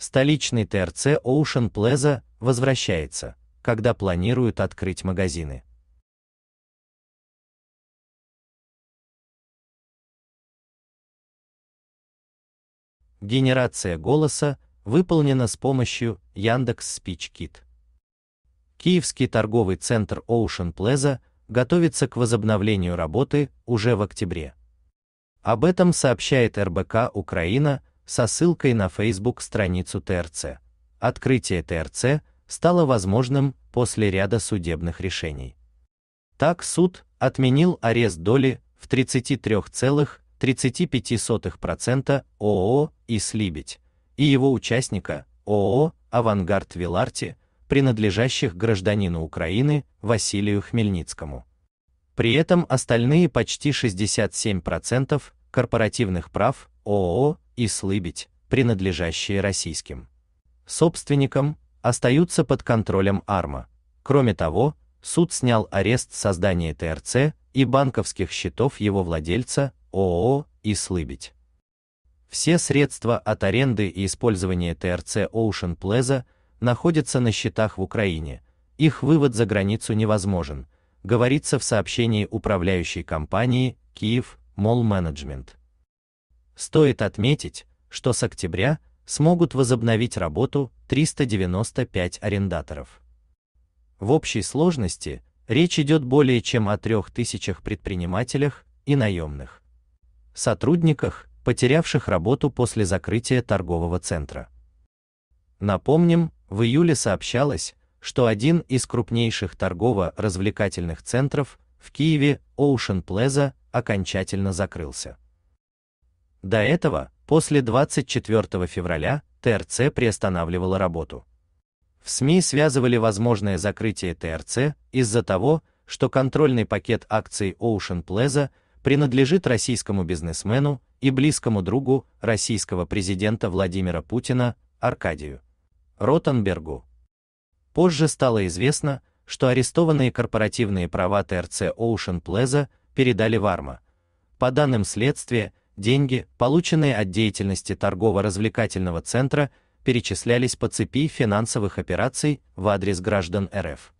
Столичный ТРЦ Ocean Plaza возвращается, когда планируют открыть магазины. Генерация голоса выполнена с помощью Яндекс Speech Kit. Киевский торговый центр Ocean Plaza готовится к возобновлению работы уже в октябре. Об этом сообщает РБК Украина со ссылкой на Facebook страницу ТРЦ. Открытие ТРЦ стало возможным после ряда судебных решений. Так суд отменил арест доли в 33,35% ООО и Слибедь и его участника ООО Авангард Виларти, принадлежащих гражданину Украины Василию Хмельницкому. При этом остальные почти 67% корпоративных прав ООО и Слыбедь, принадлежащие российским собственникам, остаются под контролем Арма. Кроме того, суд снял арест создания ТРЦ и банковских счетов его владельца ООО и Слыбедь. Все средства от аренды и использования ТРЦ Ocean Plaza находятся на счетах в Украине. Их вывод за границу невозможен, говорится в сообщении управляющей компании Киев Mall Management. Стоит отметить, что с октября смогут возобновить работу 395 арендаторов. В общей сложности речь идет более чем о трех тысячах предпринимателях и наемных сотрудниках, потерявших работу после закрытия торгового центра. Напомним, в июле сообщалось, что один из крупнейших торгово-развлекательных центров в Киеве, Ocean Plaza, окончательно закрылся. До этого, после 24 февраля, ТРЦ приостанавливала работу. В СМИ связывали возможное закрытие ТРЦ из-за того, что контрольный пакет акций Ocean Plaza принадлежит российскому бизнесмену и близкому другу российского президента Владимира Путина, Аркадию Ротенбергу. Позже стало известно, что арестованные корпоративные права ТРЦ Ocean Plaza передали Варма. По данным следствия, деньги, полученные от деятельности торгово-развлекательного центра, перечислялись по цепи финансовых операций в адрес граждан РФ.